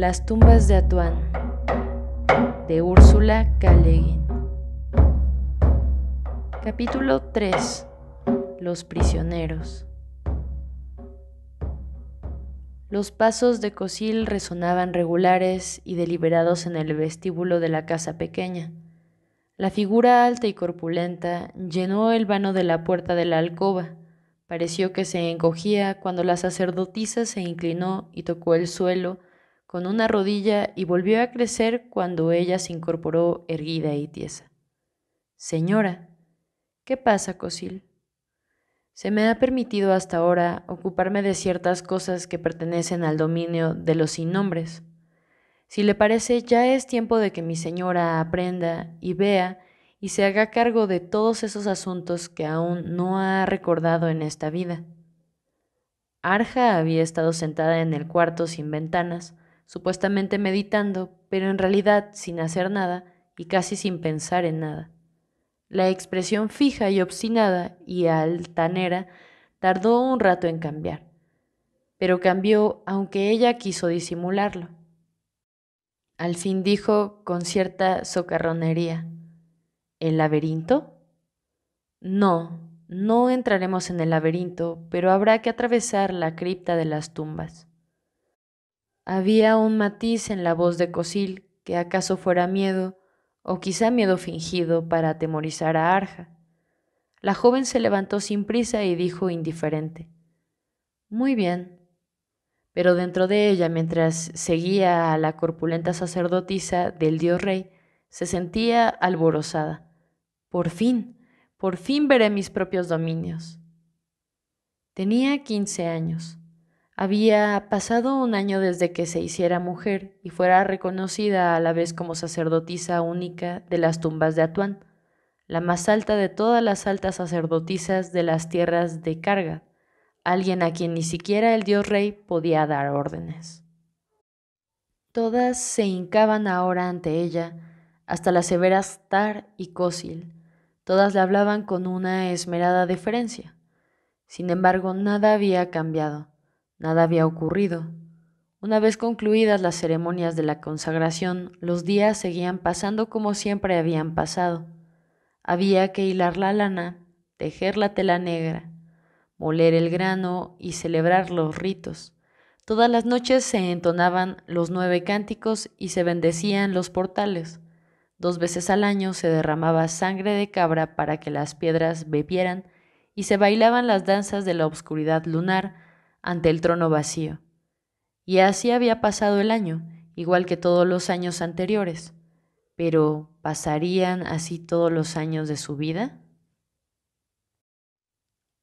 Las tumbas de Atuán, de Úrsula K. Capítulo 3. Los prisioneros. Los pasos de Cosil resonaban regulares y deliberados en el vestíbulo de la casa pequeña. La figura alta y corpulenta llenó el vano de la puerta de la alcoba. Pareció que se encogía cuando la sacerdotisa se inclinó y tocó el suelo con una rodilla y volvió a crecer cuando ella se incorporó erguida y tiesa. Señora, ¿qué pasa, Cosil? Se me ha permitido hasta ahora ocuparme de ciertas cosas que pertenecen al dominio de los sin nombres. Si le parece, ya es tiempo de que mi señora aprenda y vea y se haga cargo de todos esos asuntos que aún no ha recordado en esta vida. Arja había estado sentada en el cuarto sin ventanas, supuestamente meditando, pero en realidad sin hacer nada y casi sin pensar en nada. La expresión fija y obstinada y altanera tardó un rato en cambiar, pero cambió aunque ella quiso disimularlo. Al fin dijo con cierta socarronería, ¿El laberinto? No, no entraremos en el laberinto, pero habrá que atravesar la cripta de las tumbas. Había un matiz en la voz de Cosil que acaso fuera miedo, o quizá miedo fingido para atemorizar a Arja. La joven se levantó sin prisa y dijo indiferente, Muy bien. Pero dentro de ella, mientras seguía a la corpulenta sacerdotisa del dios rey, se sentía alborozada. Por fin, por fin veré mis propios dominios. Tenía quince años. Había pasado un año desde que se hiciera mujer y fuera reconocida a la vez como sacerdotisa única de las tumbas de Atuán, la más alta de todas las altas sacerdotisas de las tierras de carga, alguien a quien ni siquiera el dios rey podía dar órdenes. Todas se hincaban ahora ante ella, hasta las severas Tar y Cosil. Todas le hablaban con una esmerada deferencia. Sin embargo, nada había cambiado. Nada había ocurrido. Una vez concluidas las ceremonias de la consagración, los días seguían pasando como siempre habían pasado. Había que hilar la lana, tejer la tela negra, moler el grano y celebrar los ritos. Todas las noches se entonaban los nueve cánticos y se bendecían los portales. Dos veces al año se derramaba sangre de cabra para que las piedras bebieran y se bailaban las danzas de la obscuridad lunar, ante el trono vacío. Y así había pasado el año, igual que todos los años anteriores. Pero, ¿pasarían así todos los años de su vida?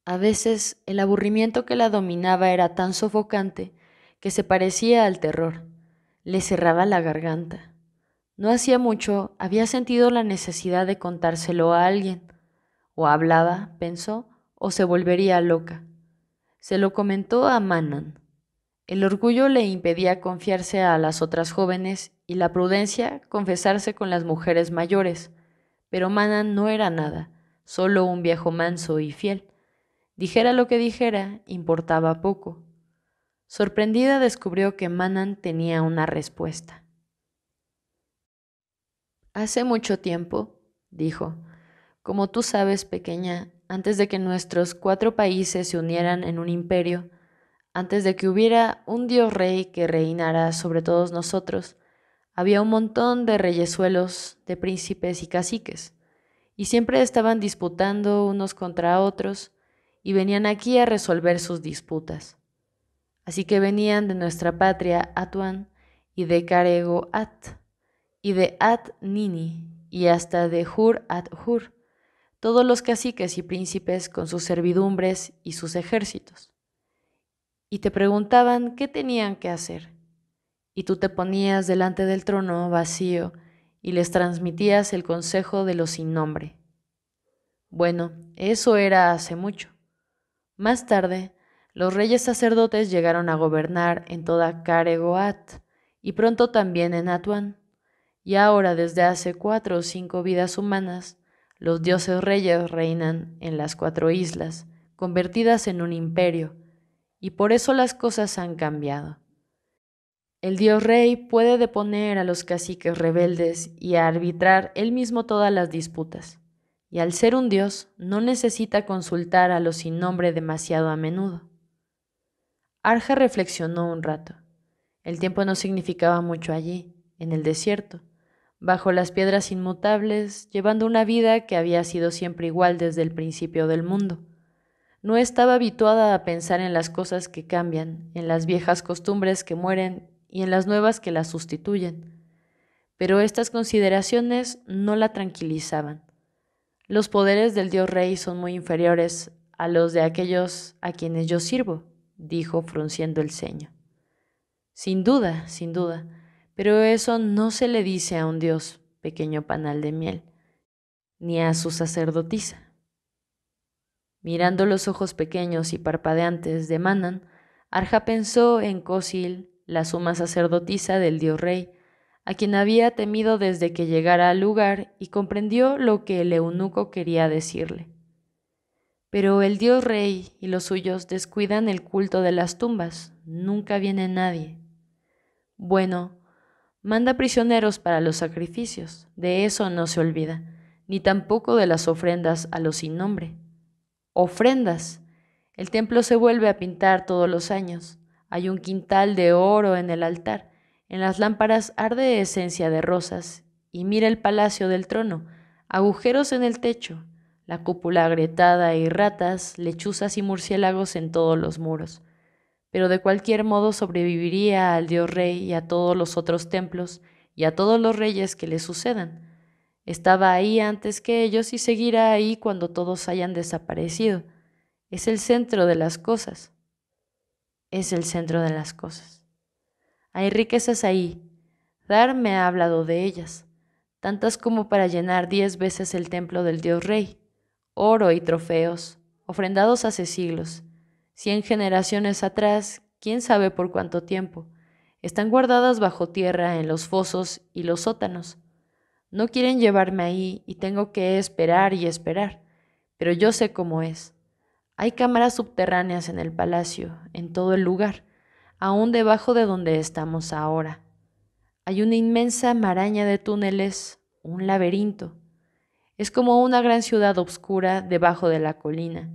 A veces el aburrimiento que la dominaba era tan sofocante que se parecía al terror. Le cerraba la garganta. No hacía mucho había sentido la necesidad de contárselo a alguien. O hablaba, pensó, o se volvería loca. Se lo comentó a Manan. El orgullo le impedía confiarse a las otras jóvenes y la prudencia confesarse con las mujeres mayores, pero Manan no era nada, solo un viejo manso y fiel. Dijera lo que dijera, importaba poco. Sorprendida descubrió que Manan tenía una respuesta. Hace mucho tiempo, dijo, como tú sabes, pequeña, antes de que nuestros cuatro países se unieran en un imperio, antes de que hubiera un dios rey que reinara sobre todos nosotros, había un montón de reyesuelos, de príncipes y caciques, y siempre estaban disputando unos contra otros, y venían aquí a resolver sus disputas. Así que venían de nuestra patria Atuan, y de Carego At, y de At Nini, y hasta de Hur At Hur todos los caciques y príncipes con sus servidumbres y sus ejércitos. Y te preguntaban qué tenían que hacer. Y tú te ponías delante del trono vacío y les transmitías el consejo de los sin nombre. Bueno, eso era hace mucho. Más tarde, los reyes sacerdotes llegaron a gobernar en toda Caregoat y pronto también en Atuan. Y ahora, desde hace cuatro o cinco vidas humanas, los dioses reyes reinan en las cuatro islas, convertidas en un imperio, y por eso las cosas han cambiado. El dios rey puede deponer a los caciques rebeldes y arbitrar él mismo todas las disputas, y al ser un dios no necesita consultar a los sin nombre demasiado a menudo. Arja reflexionó un rato. El tiempo no significaba mucho allí, en el desierto, bajo las piedras inmutables, llevando una vida que había sido siempre igual desde el principio del mundo. No estaba habituada a pensar en las cosas que cambian, en las viejas costumbres que mueren y en las nuevas que las sustituyen. Pero estas consideraciones no la tranquilizaban. Los poderes del Dios Rey son muy inferiores a los de aquellos a quienes yo sirvo, dijo frunciendo el ceño. Sin duda, sin duda. Pero eso no se le dice a un Dios, pequeño panal de miel, ni a su sacerdotisa. Mirando los ojos pequeños y parpadeantes de Manan, Arja pensó en Cosil, la suma sacerdotisa del dios rey, a quien había temido desde que llegara al lugar y comprendió lo que el eunuco quería decirle. Pero el dios rey y los suyos descuidan el culto de las tumbas, nunca viene nadie. Bueno, manda prisioneros para los sacrificios, de eso no se olvida, ni tampoco de las ofrendas a los sin nombre. Ofrendas. El templo se vuelve a pintar todos los años. Hay un quintal de oro en el altar. En las lámparas arde esencia de rosas. Y mira el palacio del trono, agujeros en el techo, la cúpula agrietada y ratas, lechuzas y murciélagos en todos los muros pero de cualquier modo sobreviviría al dios rey y a todos los otros templos y a todos los reyes que le sucedan. Estaba ahí antes que ellos y seguirá ahí cuando todos hayan desaparecido. Es el centro de las cosas. Es el centro de las cosas. Hay riquezas ahí. Dar me ha hablado de ellas, tantas como para llenar diez veces el templo del dios rey, oro y trofeos, ofrendados hace siglos Cien generaciones atrás, quién sabe por cuánto tiempo, están guardadas bajo tierra en los fosos y los sótanos. No quieren llevarme ahí y tengo que esperar y esperar, pero yo sé cómo es. Hay cámaras subterráneas en el palacio, en todo el lugar, aún debajo de donde estamos ahora. Hay una inmensa maraña de túneles, un laberinto. Es como una gran ciudad oscura debajo de la colina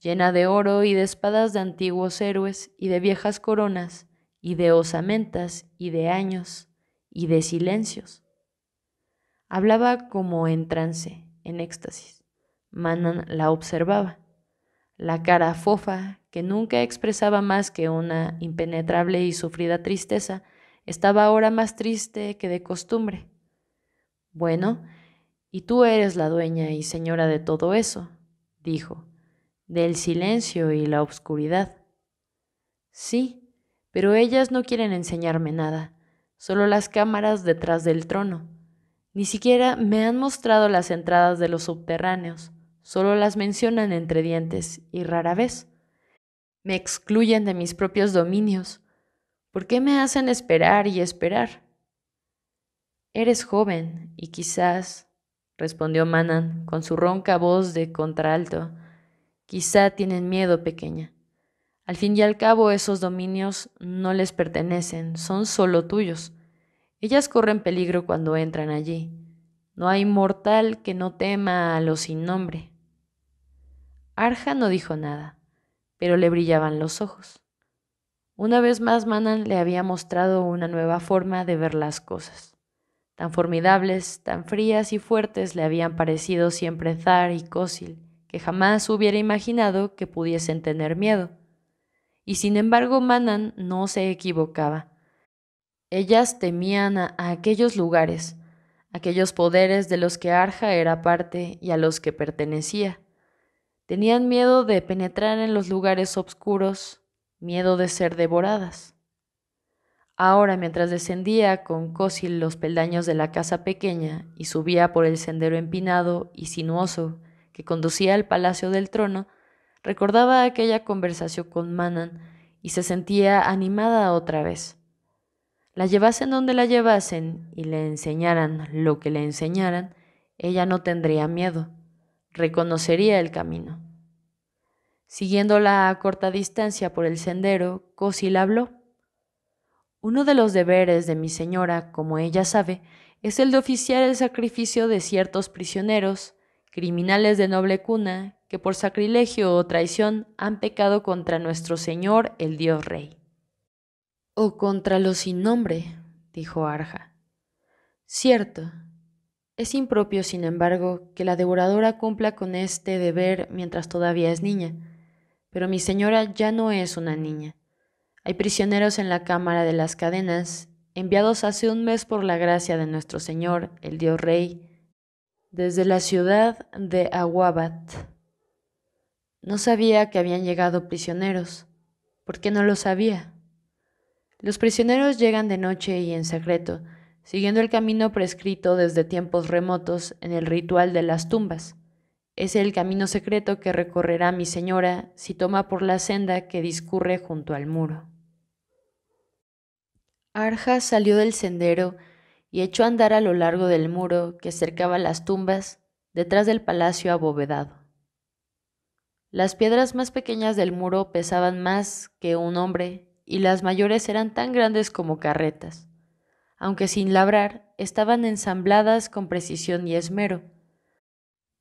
llena de oro y de espadas de antiguos héroes y de viejas coronas y de osamentas y de años y de silencios. Hablaba como en trance, en éxtasis. Manan la observaba. La cara fofa, que nunca expresaba más que una impenetrable y sufrida tristeza, estaba ahora más triste que de costumbre. Bueno, y tú eres la dueña y señora de todo eso, dijo del silencio y la oscuridad. Sí, pero ellas no quieren enseñarme nada, solo las cámaras detrás del trono. Ni siquiera me han mostrado las entradas de los subterráneos, solo las mencionan entre dientes y rara vez. Me excluyen de mis propios dominios. ¿Por qué me hacen esperar y esperar? Eres joven y quizás, respondió Manan con su ronca voz de contralto, Quizá tienen miedo, pequeña. Al fin y al cabo esos dominios no les pertenecen, son solo tuyos. Ellas corren peligro cuando entran allí. No hay mortal que no tema a lo sin nombre. Arja no dijo nada, pero le brillaban los ojos. Una vez más Manan le había mostrado una nueva forma de ver las cosas. Tan formidables, tan frías y fuertes le habían parecido siempre Zar y Cósil que jamás hubiera imaginado que pudiesen tener miedo. Y sin embargo Manan no se equivocaba. Ellas temían a, aquellos lugares, aquellos poderes de los que Arja era parte y a los que pertenecía. Tenían miedo de penetrar en los lugares oscuros, miedo de ser devoradas. Ahora, mientras descendía con Cosil los peldaños de la casa pequeña y subía por el sendero empinado y sinuoso que conducía al Palacio del Trono, recordaba aquella conversación con Manan y se sentía animada otra vez. La llevasen donde la llevasen y le enseñaran lo que le enseñaran, ella no tendría miedo, reconocería el camino. Siguiéndola a corta distancia por el sendero, Cosil habló. Uno de los deberes de mi señora, como ella sabe, es el de oficiar el sacrificio de ciertos prisioneros criminales de noble cuna, que por sacrilegio o traición han pecado contra nuestro Señor el Dios Rey. O contra los sin nombre, dijo Arja. Cierto. Es impropio, sin embargo, que la devoradora cumpla con este deber mientras todavía es niña, pero mi señora ya no es una niña. Hay prisioneros en la Cámara de las Cadenas, enviados hace un mes por la gracia de nuestro Señor, el Dios Rey, desde la ciudad de Aguabat. No sabía que habían llegado prisioneros. ¿Por qué no lo sabía? Los prisioneros llegan de noche y en secreto, siguiendo el camino prescrito desde tiempos remotos en el ritual de las tumbas. Es el camino secreto que recorrerá mi señora si toma por la senda que discurre junto al muro. Arja salió del sendero y echó a andar a lo largo del muro que cercaba las tumbas detrás del palacio abovedado. Las piedras más pequeñas del muro pesaban más que un hombre y las mayores eran tan grandes como carretas, aunque sin labrar estaban ensambladas con precisión y esmero.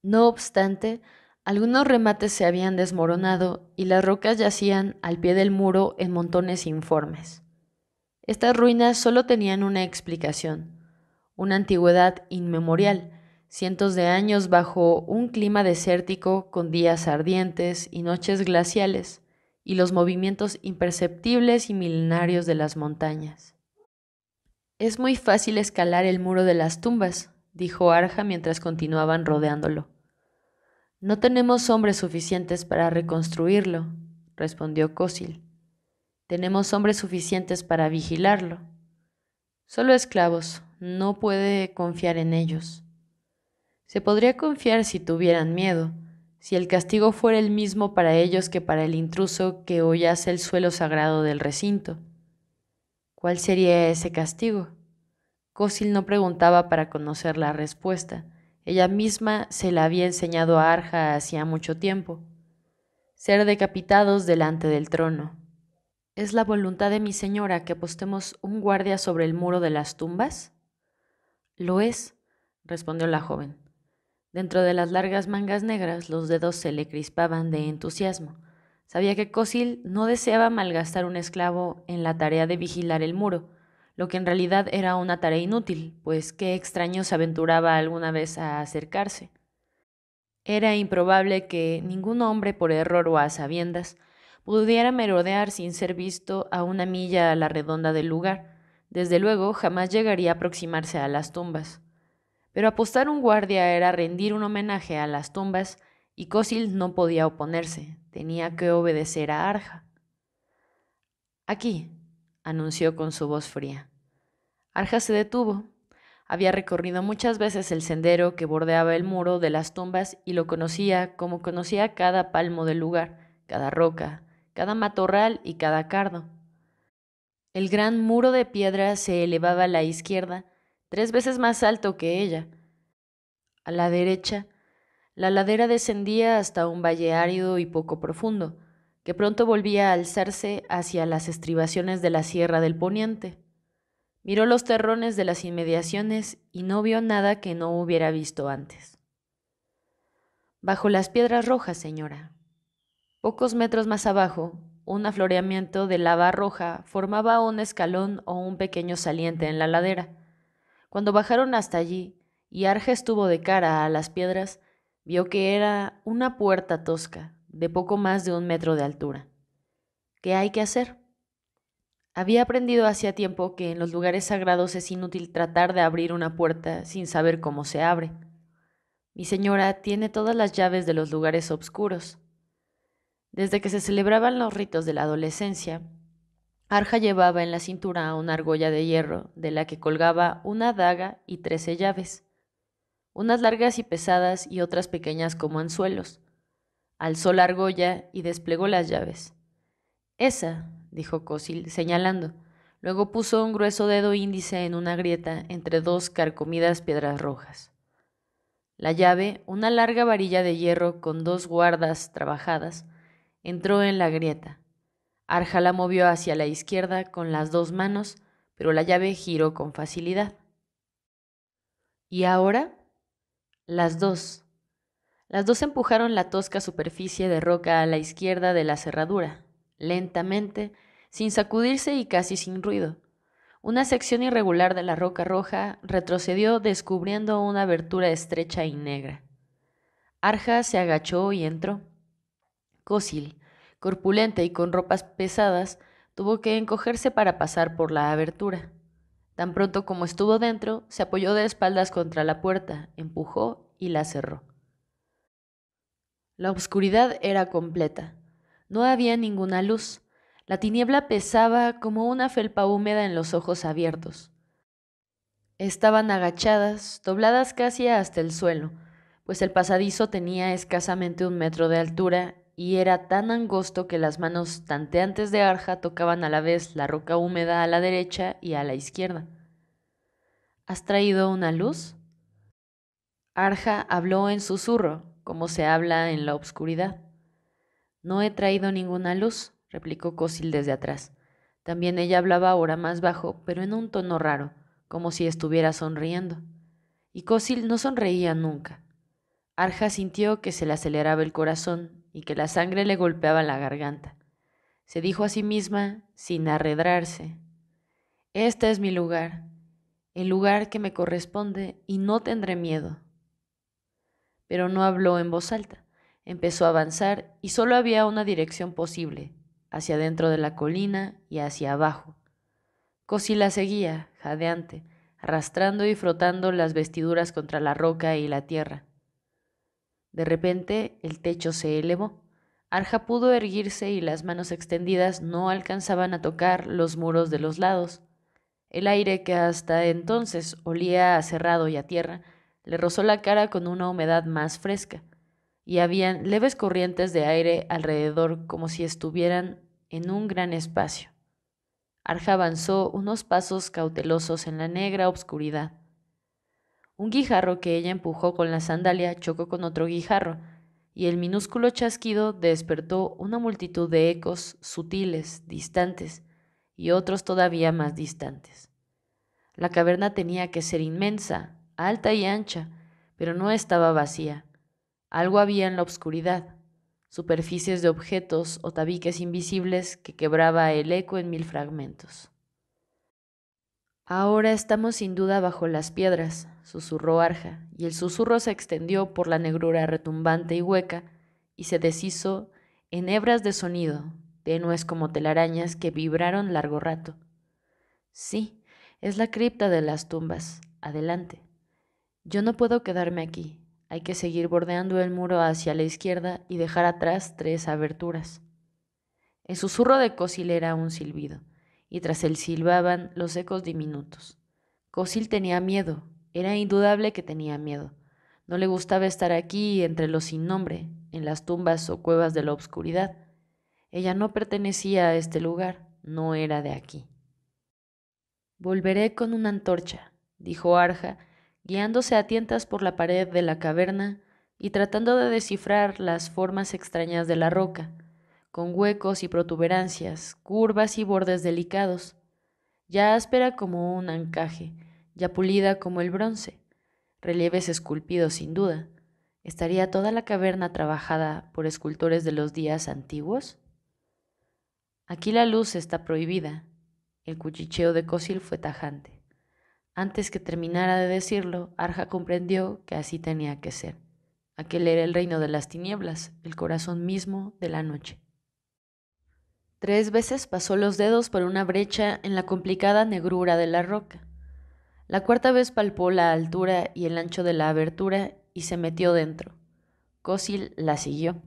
No obstante, algunos remates se habían desmoronado y las rocas yacían al pie del muro en montones informes. Estas ruinas solo tenían una explicación, una antigüedad inmemorial, cientos de años bajo un clima desértico con días ardientes y noches glaciales, y los movimientos imperceptibles y milenarios de las montañas. Es muy fácil escalar el muro de las tumbas, dijo Arja mientras continuaban rodeándolo. No tenemos hombres suficientes para reconstruirlo, respondió Cósil. Tenemos hombres suficientes para vigilarlo. Solo esclavos, no puede confiar en ellos. Se podría confiar si tuvieran miedo, si el castigo fuera el mismo para ellos que para el intruso que hollase el suelo sagrado del recinto. ¿Cuál sería ese castigo? Cosil no preguntaba para conocer la respuesta. Ella misma se la había enseñado a Arja hacía mucho tiempo. Ser decapitados delante del trono. ¿Es la voluntad de mi señora que postemos un guardia sobre el muro de las tumbas? Lo es, respondió la joven. Dentro de las largas mangas negras los dedos se le crispaban de entusiasmo. Sabía que Cosil no deseaba malgastar un esclavo en la tarea de vigilar el muro, lo que en realidad era una tarea inútil, pues qué extraño se aventuraba alguna vez a acercarse. Era improbable que ningún hombre por error o a sabiendas pudiera merodear sin ser visto a una milla a la redonda del lugar, desde luego, jamás llegaría a aproximarse a las tumbas. Pero apostar un guardia era rendir un homenaje a las tumbas y Cosil no podía oponerse, tenía que obedecer a Arja. Aquí, anunció con su voz fría. Arja se detuvo. Había recorrido muchas veces el sendero que bordeaba el muro de las tumbas y lo conocía como conocía cada palmo del lugar, cada roca, cada matorral y cada cardo. El gran muro de piedra se elevaba a la izquierda, tres veces más alto que ella. A la derecha, la ladera descendía hasta un valle árido y poco profundo, que pronto volvía a alzarse hacia las estribaciones de la Sierra del Poniente. Miró los terrones de las inmediaciones y no vio nada que no hubiera visto antes. Bajo las piedras rojas, señora. Pocos metros más abajo, un afloreamiento de lava roja formaba un escalón o un pequeño saliente en la ladera. Cuando bajaron hasta allí y Arge estuvo de cara a las piedras, vio que era una puerta tosca, de poco más de un metro de altura. ¿Qué hay que hacer? Había aprendido hacía tiempo que en los lugares sagrados es inútil tratar de abrir una puerta sin saber cómo se abre. Mi señora tiene todas las llaves de los lugares oscuros. Desde que se celebraban los ritos de la adolescencia, Arja llevaba en la cintura una argolla de hierro de la que colgaba una daga y trece llaves, unas largas y pesadas y otras pequeñas como anzuelos. Alzó la argolla y desplegó las llaves. Esa, dijo Cosil, señalando. Luego puso un grueso dedo índice en una grieta entre dos carcomidas piedras rojas. La llave, una larga varilla de hierro con dos guardas trabajadas, Entró en la grieta. Arja la movió hacia la izquierda con las dos manos, pero la llave giró con facilidad. ¿Y ahora? Las dos. Las dos empujaron la tosca superficie de roca a la izquierda de la cerradura, lentamente, sin sacudirse y casi sin ruido. Una sección irregular de la roca roja retrocedió descubriendo una abertura estrecha y negra. Arja se agachó y entró gócil, corpulenta y con ropas pesadas, tuvo que encogerse para pasar por la abertura. Tan pronto como estuvo dentro, se apoyó de espaldas contra la puerta, empujó y la cerró. La oscuridad era completa. No había ninguna luz. La tiniebla pesaba como una felpa húmeda en los ojos abiertos. Estaban agachadas, dobladas casi hasta el suelo, pues el pasadizo tenía escasamente un metro de altura y era tan angosto que las manos tanteantes de Arja tocaban a la vez la roca húmeda a la derecha y a la izquierda. ¿Has traído una luz? Arja habló en susurro, como se habla en la obscuridad. No he traído ninguna luz, replicó Cosil desde atrás. También ella hablaba ahora más bajo, pero en un tono raro, como si estuviera sonriendo. Y Cosil no sonreía nunca. Arja sintió que se le aceleraba el corazón y que la sangre le golpeaba la garganta. Se dijo a sí misma, sin arredrarse, Este es mi lugar, el lugar que me corresponde y no tendré miedo. Pero no habló en voz alta, empezó a avanzar y solo había una dirección posible, hacia dentro de la colina y hacia abajo. Cosi la seguía, jadeante, arrastrando y frotando las vestiduras contra la roca y la tierra. De repente el techo se elevó. Arja pudo erguirse y las manos extendidas no alcanzaban a tocar los muros de los lados. El aire que hasta entonces olía a cerrado y a tierra le rozó la cara con una humedad más fresca, y habían leves corrientes de aire alrededor como si estuvieran en un gran espacio. Arja avanzó unos pasos cautelosos en la negra obscuridad. Un guijarro que ella empujó con la sandalia chocó con otro guijarro, y el minúsculo chasquido despertó una multitud de ecos sutiles, distantes, y otros todavía más distantes. La caverna tenía que ser inmensa, alta y ancha, pero no estaba vacía. Algo había en la oscuridad, superficies de objetos o tabiques invisibles que quebraba el eco en mil fragmentos. Ahora estamos sin duda bajo las piedras, susurró Arja, y el susurro se extendió por la negrura retumbante y hueca, y se deshizo en hebras de sonido, tenues como telarañas que vibraron largo rato. Sí, es la cripta de las tumbas. Adelante. Yo no puedo quedarme aquí. Hay que seguir bordeando el muro hacia la izquierda y dejar atrás tres aberturas. El susurro de Cosil era un silbido, y tras él silbaban los ecos diminutos. Cosil tenía miedo, era indudable que tenía miedo. No le gustaba estar aquí entre los sin nombre, en las tumbas o cuevas de la obscuridad. Ella no pertenecía a este lugar, no era de aquí. Volveré con una antorcha, dijo Arja, guiándose a tientas por la pared de la caverna y tratando de descifrar las formas extrañas de la roca, con huecos y protuberancias, curvas y bordes delicados, ya áspera como un ancaje, ya pulida como el bronce, relieves esculpidos sin duda. ¿Estaría toda la caverna trabajada por escultores de los días antiguos? Aquí la luz está prohibida. El cuchicheo de Cosil fue tajante. Antes que terminara de decirlo, Arja comprendió que así tenía que ser. Aquel era el reino de las tinieblas, el corazón mismo de la noche. Tres veces pasó los dedos por una brecha en la complicada negrura de la roca. La cuarta vez palpó la altura y el ancho de la abertura y se metió dentro. Cosil la siguió.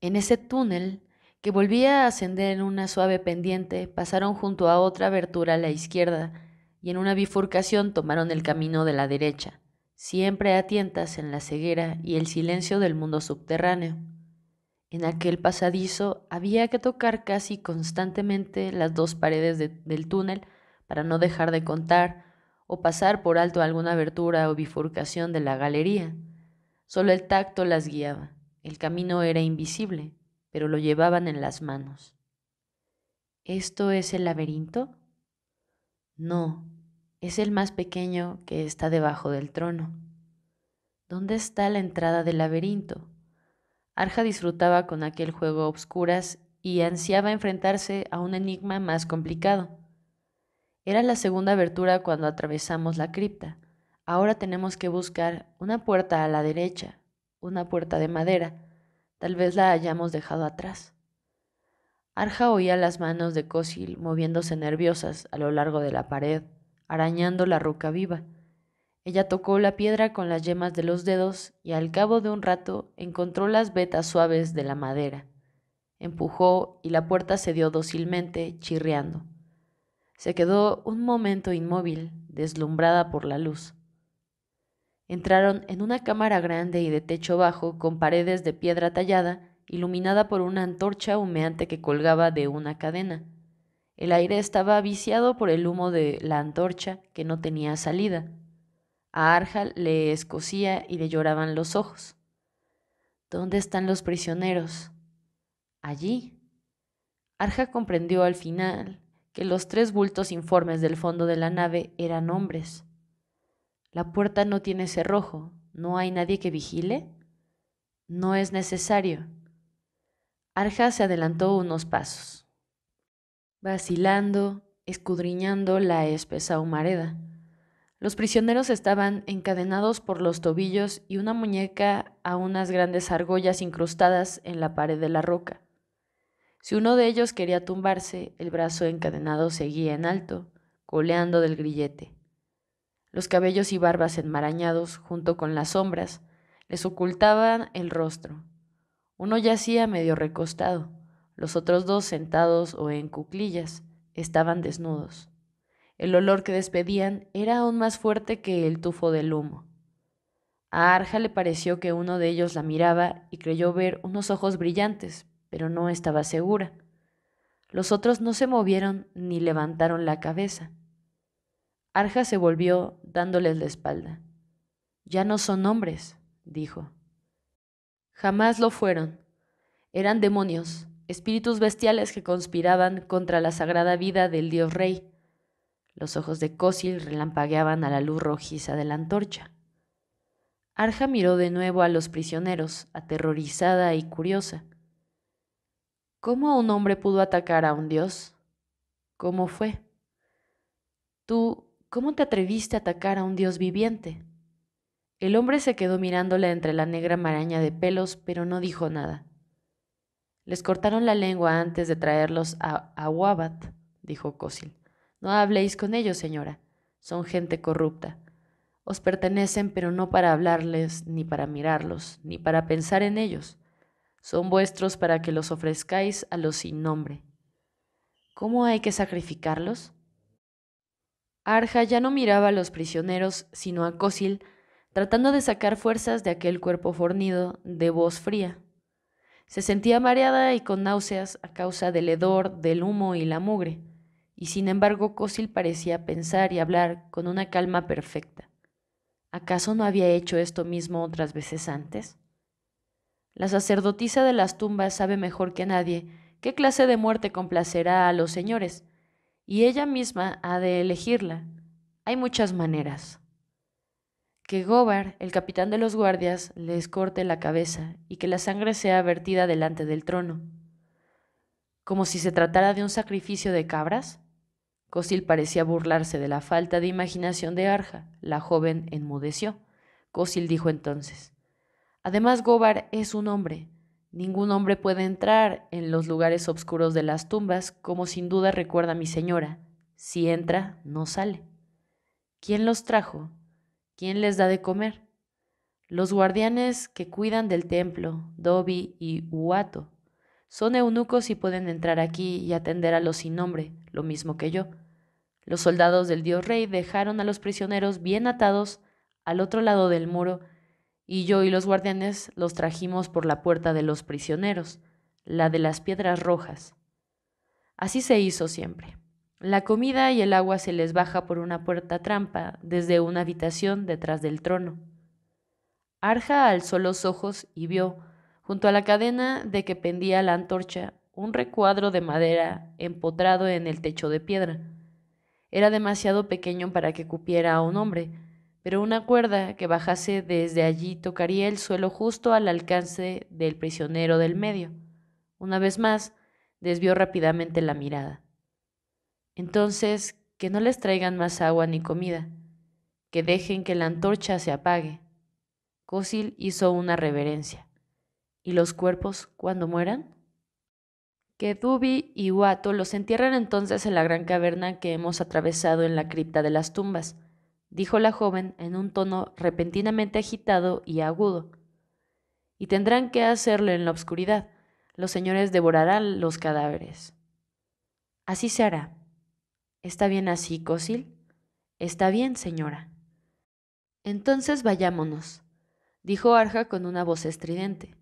En ese túnel, que volvía a ascender en una suave pendiente, pasaron junto a otra abertura a la izquierda y en una bifurcación tomaron el camino de la derecha, siempre a en la ceguera y el silencio del mundo subterráneo. En aquel pasadizo había que tocar casi constantemente las dos paredes del túnel para no dejar de contar o pasar por alto alguna abertura o bifurcación de la galería. Solo el tacto las guiaba. El camino era invisible, pero lo llevaban en las manos. ¿Esto es el laberinto? No, es el más pequeño que está debajo del trono. ¿Dónde está la entrada del laberinto? Arja disfrutaba con aquel juego a obscuras y ansiaba enfrentarse a un enigma más complicado. Era la segunda abertura cuando atravesamos la cripta. Ahora tenemos que buscar una puerta a la derecha, una puerta de madera. Tal vez la hayamos dejado atrás. Arja oía las manos de Cosil moviéndose nerviosas a lo largo de la pared, arañando la ruca viva. Ella tocó la piedra con las yemas de los dedos y al cabo de un rato encontró las vetas suaves de la madera. Empujó y la puerta cedió dócilmente, chirriando. Se quedó un momento inmóvil, deslumbrada por la luz. Entraron en una cámara grande y de techo bajo, con paredes de piedra tallada, iluminada por una antorcha humeante que colgaba de una cadena. El aire estaba viciado por el humo de la antorcha, que no tenía salida. A Arjal le escocía y le lloraban los ojos. ¿Dónde están los prisioneros? Allí. Arja comprendió al final que los tres bultos informes del fondo de la nave eran hombres. La puerta no tiene cerrojo, no hay nadie que vigile. No es necesario. Arja se adelantó unos pasos, vacilando, escudriñando la espesa humareda. Los prisioneros estaban encadenados por los tobillos y una muñeca a unas grandes argollas incrustadas en la pared de la roca. Si uno de ellos quería tumbarse, el brazo encadenado seguía en alto, coleando del grillete. Los cabellos y barbas enmarañados, junto con las sombras, les ocultaban el rostro. Uno yacía medio recostado, los otros dos sentados o en cuclillas, estaban desnudos. El olor que despedían era aún más fuerte que el tufo del humo. A Arja le pareció que uno de ellos la miraba y creyó ver unos ojos brillantes, pero no estaba segura. Los otros no se movieron ni levantaron la cabeza. Arja se volvió dándoles la espalda. Ya no son hombres, dijo. Jamás lo fueron. Eran demonios, espíritus bestiales que conspiraban contra la sagrada vida del dios rey. Los ojos de Cosil relampagueaban a la luz rojiza de la antorcha. Arja miró de nuevo a los prisioneros, aterrorizada y curiosa. ¿Cómo un hombre pudo atacar a un Dios? ¿Cómo fue? Tú, ¿cómo te atreviste a atacar a un Dios viviente? El hombre se quedó mirándole entre la negra maraña de pelos, pero no dijo nada. Les cortaron la lengua antes de traerlos a, a Wabat, dijo Cosil. No habléis con ellos, señora. Son gente corrupta. Os pertenecen, pero no para hablarles, ni para mirarlos, ni para pensar en ellos son vuestros para que los ofrezcáis a los sin nombre. ¿Cómo hay que sacrificarlos? Arja ya no miraba a los prisioneros, sino a Cosil, tratando de sacar fuerzas de aquel cuerpo fornido de voz fría. Se sentía mareada y con náuseas a causa del hedor, del humo y la mugre, y sin embargo Cosil parecía pensar y hablar con una calma perfecta. ¿Acaso no había hecho esto mismo otras veces antes? La sacerdotisa de las tumbas sabe mejor que nadie qué clase de muerte complacerá a los señores, y ella misma ha de elegirla. Hay muchas maneras. Que Gobar, el capitán de los guardias, les corte la cabeza y que la sangre sea vertida delante del trono. Como si se tratara de un sacrificio de cabras. Cosil parecía burlarse de la falta de imaginación de Arja. La joven enmudeció. Cosil dijo entonces, Además, Gobar es un hombre. Ningún hombre puede entrar en los lugares oscuros de las tumbas, como sin duda recuerda mi señora. Si entra, no sale. ¿Quién los trajo? ¿Quién les da de comer? Los guardianes que cuidan del templo, Dobi y Uato, son eunucos y pueden entrar aquí y atender a los sin nombre, lo mismo que yo. Los soldados del dios rey dejaron a los prisioneros bien atados al otro lado del muro y yo y los guardianes los trajimos por la puerta de los prisioneros, la de las piedras rojas. Así se hizo siempre. La comida y el agua se les baja por una puerta trampa desde una habitación detrás del trono. Arja alzó los ojos y vio, junto a la cadena de que pendía la antorcha, un recuadro de madera empotrado en el techo de piedra. Era demasiado pequeño para que cupiera a un hombre, pero una cuerda que bajase desde allí tocaría el suelo justo al alcance del prisionero del medio. Una vez más, desvió rápidamente la mirada. Entonces, que no les traigan más agua ni comida, que dejen que la antorcha se apague. Cosil hizo una reverencia. ¿Y los cuerpos cuando mueran? Que Dubi y Wato los entierran entonces en la gran caverna que hemos atravesado en la cripta de las tumbas dijo la joven en un tono repentinamente agitado y agudo. Y tendrán que hacerlo en la oscuridad. Los señores devorarán los cadáveres. Así se hará. ¿Está bien así, Cosil? Está bien, señora. Entonces vayámonos, dijo Arja con una voz estridente.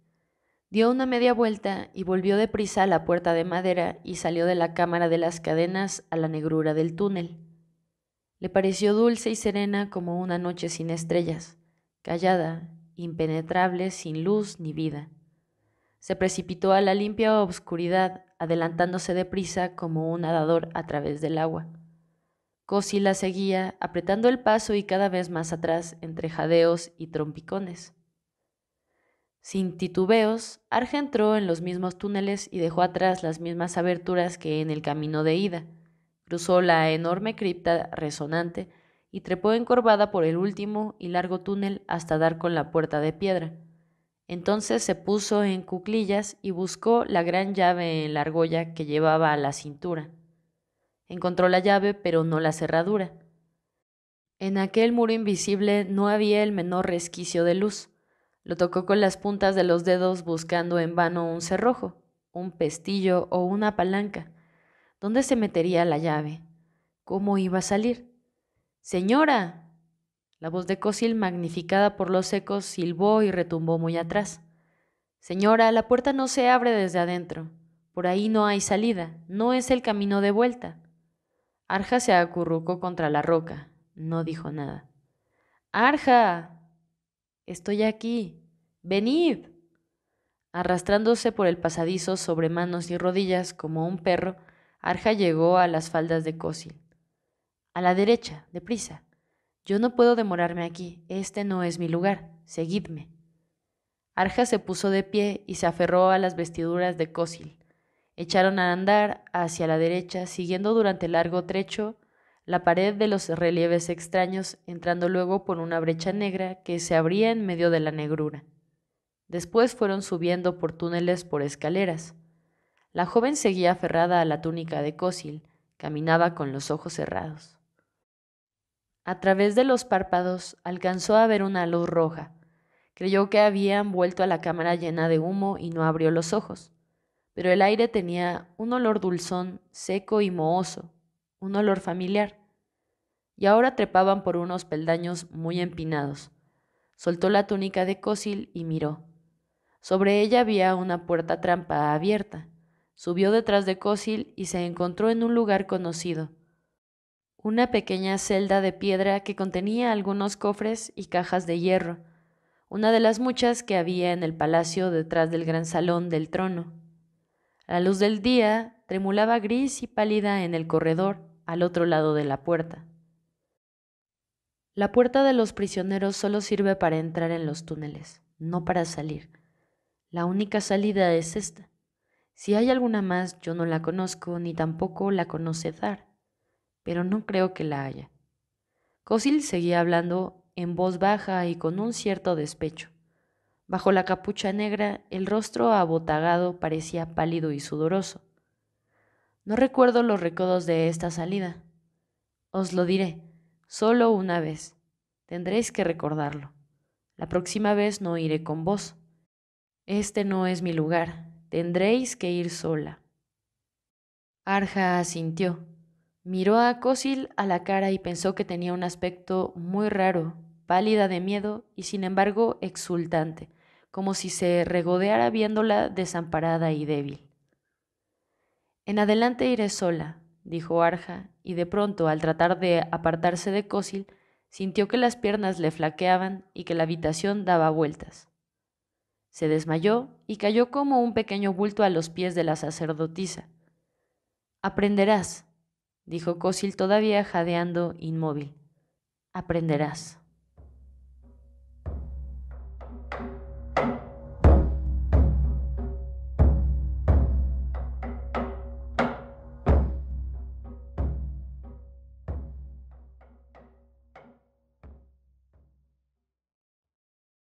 Dio una media vuelta y volvió deprisa a la puerta de madera y salió de la cámara de las cadenas a la negrura del túnel. Le pareció dulce y serena como una noche sin estrellas, callada, impenetrable, sin luz ni vida. Se precipitó a la limpia obscuridad, adelantándose deprisa como un nadador a través del agua. Cosi la seguía, apretando el paso y cada vez más atrás entre jadeos y trompicones. Sin titubeos, Arge entró en los mismos túneles y dejó atrás las mismas aberturas que en el camino de ida cruzó la enorme cripta resonante y trepó encorvada por el último y largo túnel hasta dar con la puerta de piedra. Entonces se puso en cuclillas y buscó la gran llave en la argolla que llevaba a la cintura. Encontró la llave, pero no la cerradura. En aquel muro invisible no había el menor resquicio de luz. Lo tocó con las puntas de los dedos buscando en vano un cerrojo, un pestillo o una palanca. ¿Dónde se metería la llave? ¿Cómo iba a salir? Señora. La voz de Cosil, magnificada por los ecos, silbó y retumbó muy atrás. Señora, la puerta no se abre desde adentro. Por ahí no hay salida, no es el camino de vuelta. Arja se acurrucó contra la roca. No dijo nada. Arja. Estoy aquí. Venid. Arrastrándose por el pasadizo sobre manos y rodillas como un perro, Arja llegó a las faldas de Cósil. A la derecha, deprisa. Yo no puedo demorarme aquí, este no es mi lugar, seguidme. Arja se puso de pie y se aferró a las vestiduras de Cósil. Echaron a andar hacia la derecha, siguiendo durante largo trecho la pared de los relieves extraños, entrando luego por una brecha negra que se abría en medio de la negrura. Después fueron subiendo por túneles por escaleras. La joven seguía aferrada a la túnica de Cósil, caminaba con los ojos cerrados. A través de los párpados alcanzó a ver una luz roja. Creyó que habían vuelto a la cámara llena de humo y no abrió los ojos. Pero el aire tenía un olor dulzón, seco y mohoso, un olor familiar. Y ahora trepaban por unos peldaños muy empinados. Soltó la túnica de Cosil y miró. Sobre ella había una puerta trampa abierta. Subió detrás de Cosil y se encontró en un lugar conocido. Una pequeña celda de piedra que contenía algunos cofres y cajas de hierro, una de las muchas que había en el palacio detrás del gran salón del trono. La luz del día tremulaba gris y pálida en el corredor al otro lado de la puerta. La puerta de los prisioneros solo sirve para entrar en los túneles, no para salir. La única salida es esta. Si hay alguna más, yo no la conozco ni tampoco la conoce Dar, pero no creo que la haya. Cosil seguía hablando en voz baja y con un cierto despecho. Bajo la capucha negra, el rostro abotagado parecía pálido y sudoroso. No recuerdo los recodos de esta salida. Os lo diré, solo una vez. Tendréis que recordarlo. La próxima vez no iré con vos. Este no es mi lugar, Tendréis que ir sola. Arja asintió. Miró a Cosil a la cara y pensó que tenía un aspecto muy raro, pálida de miedo y sin embargo exultante, como si se regodeara viéndola desamparada y débil. En adelante iré sola, dijo Arja, y de pronto, al tratar de apartarse de Cosil, sintió que las piernas le flaqueaban y que la habitación daba vueltas. Se desmayó y cayó como un pequeño bulto a los pies de la sacerdotisa. Aprenderás, dijo Cosil todavía jadeando inmóvil. Aprenderás.